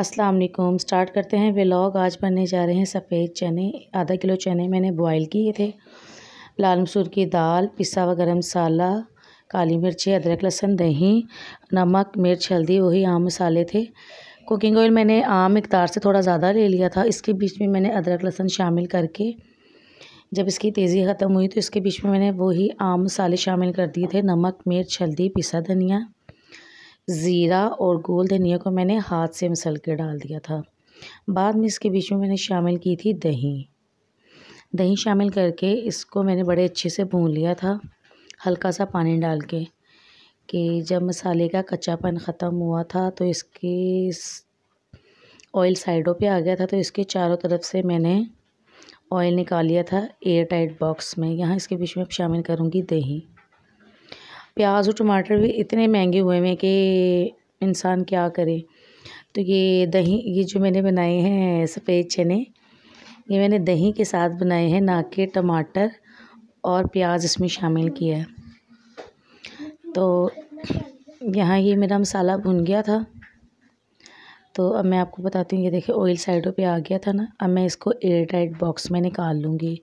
अस्सलाम वालेकुम स्टार्ट करते हैं व्लॉग आज बनने जा रहे हैं सफ़ेद चने आधा किलो चने मैंने बॉईल किए थे लाल मसूर की दाल पिसा हुआ गर्म मसाला काली मिर्ची अदरक लहसुन दही नमक मिर्च हल्दी वही आम मसाले थे कुकिंग ऑयल मैंने आम मकदार से थोड़ा ज़्यादा ले लिया था इसके बीच में मैंने अदरक लहसुन शामिल करके जब इसकी तेज़ी ख़त्म हुई तो इसके बीच में मैंने वही आम मसाले शामिल कर दिए थे नमक मिर्च हल्दी पिसा धनिया ज़ीरा और गोल धनिया को मैंने हाथ से मसल के डाल दिया था बाद में इसके बीच में मैंने शामिल की थी दही दही शामिल करके इसको मैंने बड़े अच्छे से भून लिया था हल्का सा पानी डाल के कि जब मसाले का कच्चापन ख़त्म हुआ था तो इसके ऑयल साइडों पे आ गया था तो इसके चारों तरफ से मैंने ऑयल निकाल लिया था एयर टाइट बॉक्स में यहाँ इसके बीच में शामिल करूँगी दही प्याज और टमाटर भी इतने महंगे हुए हैं कि इंसान क्या करे तो ये दही ये जो मैंने बनाए हैं सफ़ेद चने ये मैंने दही के साथ बनाए हैं ना कि टमाटर और प्याज इसमें शामिल किया है तो यहाँ ये मेरा मसाला भुन गया था तो अब मैं आपको बताती हूँ ये देखिए ऑयल साइडों पे आ गया था ना अब मैं इसको एयर टाइट बॉक्स में निकाल लूँगी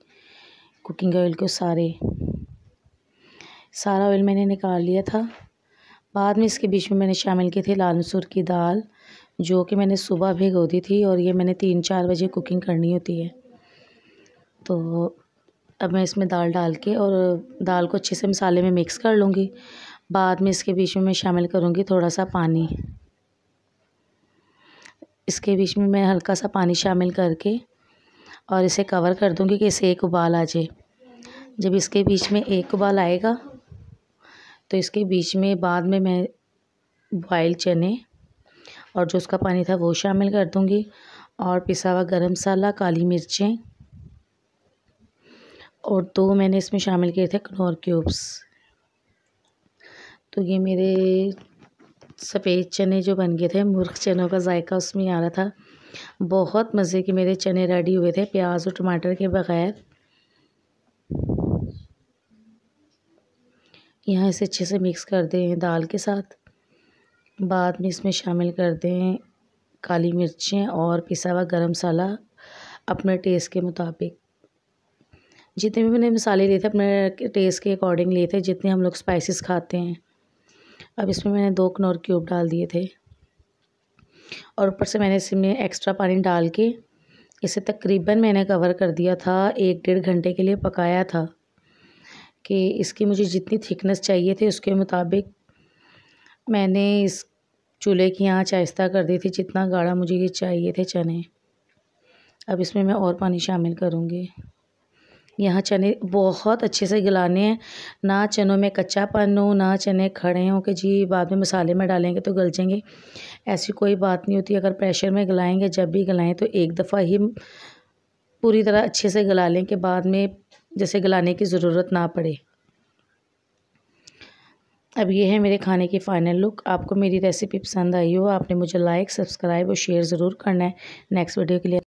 कुकिंग ऑयल को सारे सारा ऑयल मैंने निकाल लिया था बाद में इसके बीच में मैंने शामिल की थी लाल मसूर की दाल जो कि मैंने सुबह भिगो दी थी और ये मैंने तीन चार बजे कुकिंग करनी होती है तो अब मैं इसमें दाल डाल के और दाल को अच्छे से मसाले में मिक्स कर लूँगी बाद में इसके बीच में मैं शामिल करूँगी थोड़ा सा पानी इसके बीच में मैं हल्का सा पानी शामिल करके और इसे कवर कर दूँगी कि इसे एक उबाल आ जाए जब इसके बीच में एक उबाल आएगा तो इसके बीच में बाद में मैं बॉयल चने और जो उसका पानी था वो शामिल कर दूँगी और पिसा हुआ गर्म मसाला काली मिर्चें और दो मैंने इसमें शामिल किए थे कनौर क्यूब्स तो ये मेरे सफ़ेद चने जो बन गए थे मुर्ख चनों का जायका उसमें आ रहा था बहुत मज़े के मेरे चने रेडी हुए थे प्याज और टमाटर के बग़ैर यहाँ इसे अच्छे से मिक्स कर दें दाल के साथ बाद में इसमें शामिल कर दें काली मिर्चें और पिसा हुआ गर्म मसाला अपने टेस्ट के मुताबिक जितने भी मैंने मसाले लिए थे अपने टेस्ट के अकॉर्डिंग लिए थे जितने हम लोग स्पाइसेस खाते हैं अब इसमें मैंने दो कनौर क्यूब डाल दिए थे और ऊपर से मैंने इसमें एक्स्ट्रा पानी डाल के इसे तकरीबन मैंने कवर कर दिया था एक डेढ़ घंटे के लिए पकाया था कि इसकी मुझे जितनी थिकनेस चाहिए थी उसके मुताबिक मैंने इस चूल्हे की आँच आहिस्ता कर दी थी जितना गाढ़ा मुझे ये चाहिए थे चने अब इसमें मैं और पानी शामिल करूँगी यहाँ चने बहुत अच्छे से गलाने हैं ना चनों में कच्चापन हो ना चने खड़े हों कि जी बाद में मसाले में डालेंगे तो गल जाएंगे ऐसी कोई बात नहीं होती अगर प्रेशर में गलाएंगे जब भी गलाएं तो एक दफ़ा ही पूरी तरह अच्छे से गला लें कि बाद में जैसे गलाने की ज़रूरत ना पड़े अब ये है मेरे खाने की फ़ाइनल लुक आपको मेरी रेसिपी पसंद आई हो आपने मुझे लाइक सब्सक्राइब और शेयर ज़रूर करना है नेक्स्ट वीडियो के लिए